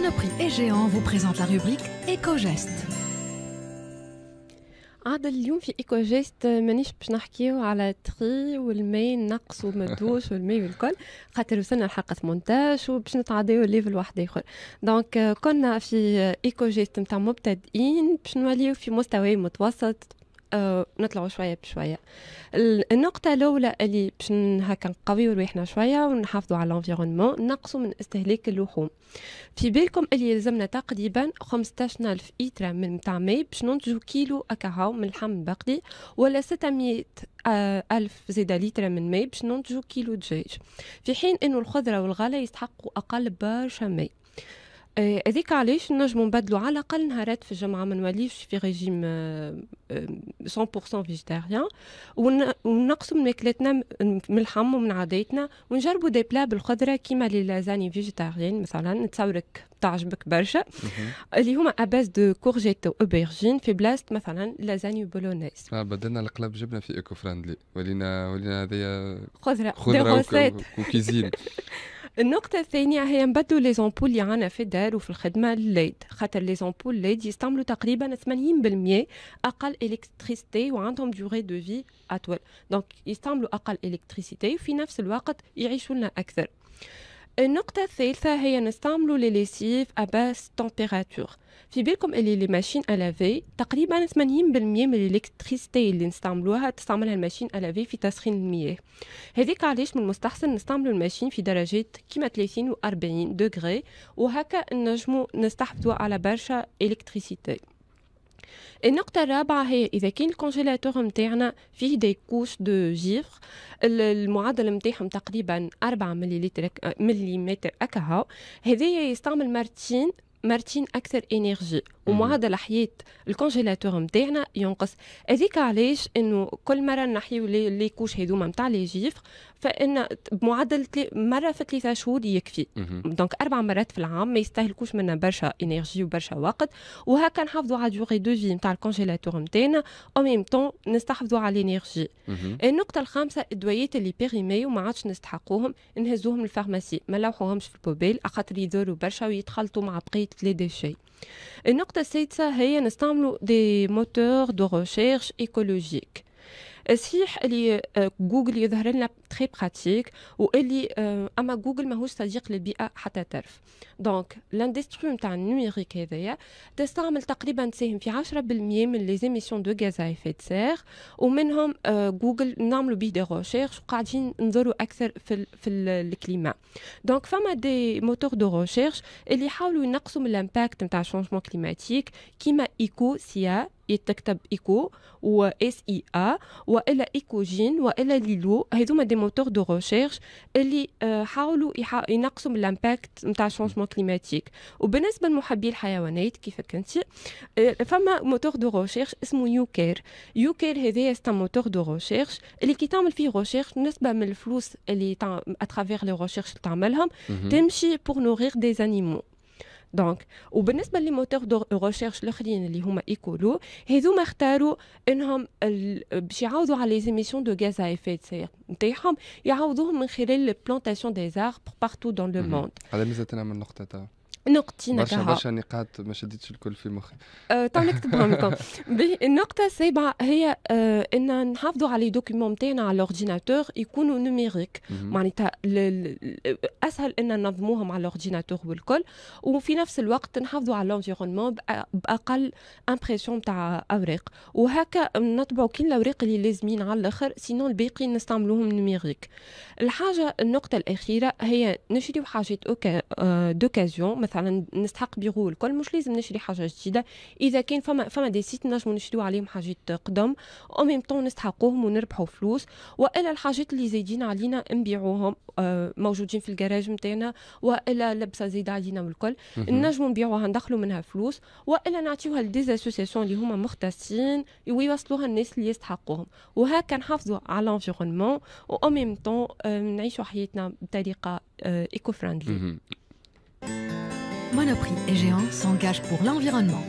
Monoprix et Géant vous présente la rubrique Éco-Geste. عاد اليوم في ايكو جيست مانيش باش نحكيو على تري والماء النقص وما الدوش والماء والكل خاطر وصلنا لحلقه مونتاج وباش نتعداو ليفل واحد اخر دونك كنا في ايكو جيست نتاع مبتدئين باش نوليو في مستوى متوسط آه، نطلعوا شويه بشويه النقطه الاولى اللي باش هكا نقويو رواحنا شويه ونحافظوا على الانفيرونمون نقصوا من استهلاك اللحوم في بالكم اللي يلزمنا تقريبا 15000 ايترا من تاع ماي باش ننتجو كيلو اكاهو من لحم البقري ولا 600 ألف زيادة لتر من ماي باش ننتجو كيلو دجاج في حين أنه الخضرة والغلة يستحقوا أقل برشا ماي آه، هذيك علاش نجمو نبدلو على الاقل نهارات في الجمعه ما نوليش في ريجيم 100% آه، فيجيتاريان آه، من ماكلتنا من الحم ومن عاداتنا ونجربو دي بلا بالخضره كيما لي لازاني فيجيتاريان مثلا نتصورك تعجبك برشا اللي هما اباز دو كورجيت اوبرجين في بلاصه مثلا لازاني بولونيز اه بدلنا القلب جبنا في ايكو فريندلي ولينا ولينا هذيا خضره خضره وكوزين النقطة الثانية هي نبدلوا لي زومبول اللي عنا في الدار وفي الخدمة الليد خاطر لي زومبول الليد يستعملوا تقريبا 80% أقل إلكتريسيتي وعندهم دوغي دو في أطول دونك يستعملوا أقل إلكتريسيتي وفي نفس الوقت يعيشوا لنا أكثر النقطة الثالثة هي نستعملوا لي ليسيف أباس تمبيراتور في بالكم اللي لي ماشين ألافي تقريبا 80% من الإلكتريسيتي اللي نستعملوها تستعملها الماشين ألافي في تسخين المياه هذيك علاش من المستحسن نستعملوا الماشين في درجات كيما 30 و 40 دوغري وهكا نجمو نستحفظوا على برشا إلكتريسيتي النقطة الرابعة هي إذا كان الكونجيلاتور متاعنا فيه دي كوش دو جيفر المعدل متاعهم تقريبا 4 مليلتر مليمتر أكهو هذايا يستعمل مرتين مرتين أكثر إنرجي ومعدل حياه الكونجيلاتور نتاعنا ينقص هذيك علاش انه كل مره نحيو لي كوش هذوما نتاع لي جيفر فان بمعدل مره في ثلاثة شهور يكفي دونك اربع مرات في العام ما يستهلكوش منا برشا انرجي وبرشا وقت وهكا نحافظوا على دوغي دو في نتاع الكونجيلاتور نتاعنا او ميم طون نستحفظوا على الانرجي النقطه الخامسه الدويات اللي بيريمي وما عادش نستحقوهم نهزوهم للفارماسي ما نلوحوهمش في البوبيل خاطر يدوروا برشا ويتخلطوا مع بقيه لي ديشي La notre taïsa est un des moteurs de recherche écologique. صحيح اللي جوجل آه، يظهر لنا تري براتيك واللي اما جوجل ماهوش صديق للبيئه حتى ترف دونك لاندستري نتاع النوميريك هذايا تستعمل تقريبا تساهم في 10% من لي زيميسيون دو غاز ا افيت سير ومنهم جوجل نعملوا بيه دي ريشيرش وقاعدين نزوروا اكثر في ال في الكليما دونك فما دي موتور دو ريشيرش اللي يحاولوا ينقصوا من الامباكت نتاع الشونجمون كليماتيك كيما ايكو سيا يتكتب ايكو و اس اي ا والا ايكوجين والا ليلو هذوما دي موتور دو ريشيرش اللي آه، حاولوا ينقصوا من الامباكت نتاع الشونجمون كليماتيك وبالنسبه لمحبي الحيوانات كيف كنتي آه، فما موتور دو ريشيرش اسمه يوكير يوكير هذايا ستا موتور دو ريشيرش اللي كي تعمل فيه ريشيرش نسبه من الفلوس اللي اترافير لي ريشيرش اللي تعملهم تمشي بور نورير دي زانيمو دونك وبالنسبه لي موتور دو ريشيرش الاخرين اللي هما ايكولو هذوما اختاروا انهم باش يعوضوا على ليزيميسيون دو غاز ا افي سير نتاعهم يعوضوهم من خلال بلونتاسيون دي زار بارتو دون لو موند هذا ميزه من نقطه نقطتين برشا برشا نقاط ما شديتش الكل في مخي أه، تو نكتبهم النقطة السابعة هي أه، ان نحافظوا على دوكيومون نتاعنا على الاورديناتور يكونوا نوميريك معناتها اسهل ان ننظموهم على الاورديناتور والكل وفي نفس الوقت نحافظوا على الانفيرونمون باقل امبرسيون تاع اوراق وهكا نطبعوا كل الاوراق اللي لازمين على الاخر سينون الباقي نستعملوهم نوميريك الحاجة النقطة الأخيرة هي نشريو حاجات دوكازيون أه، مثلا نستحق بغول كل مش لازم نشري حاجه جديده اذا كان فما فما دي سيت نجمو نشريو عليهم حاجات قدم او ميم طون نستحقوهم ونربحوا فلوس والا الحاجات اللي زايدين علينا نبيعوهم آه، موجودين في الكراج نتاعنا والا لبسه زايده علينا والكل نجمو نبيعوها ندخلوا منها فلوس والا نعطيوها لديز اسوسيسيون اللي هما مختصين ويوصلوها الناس اللي يستحقوهم وهكا نحافظوا على الانفيرونمون او ميم طون آه، نعيشوا حياتنا بطريقه ايكو آه، فريندلي Monoprix et Géant s'engagent pour l'environnement.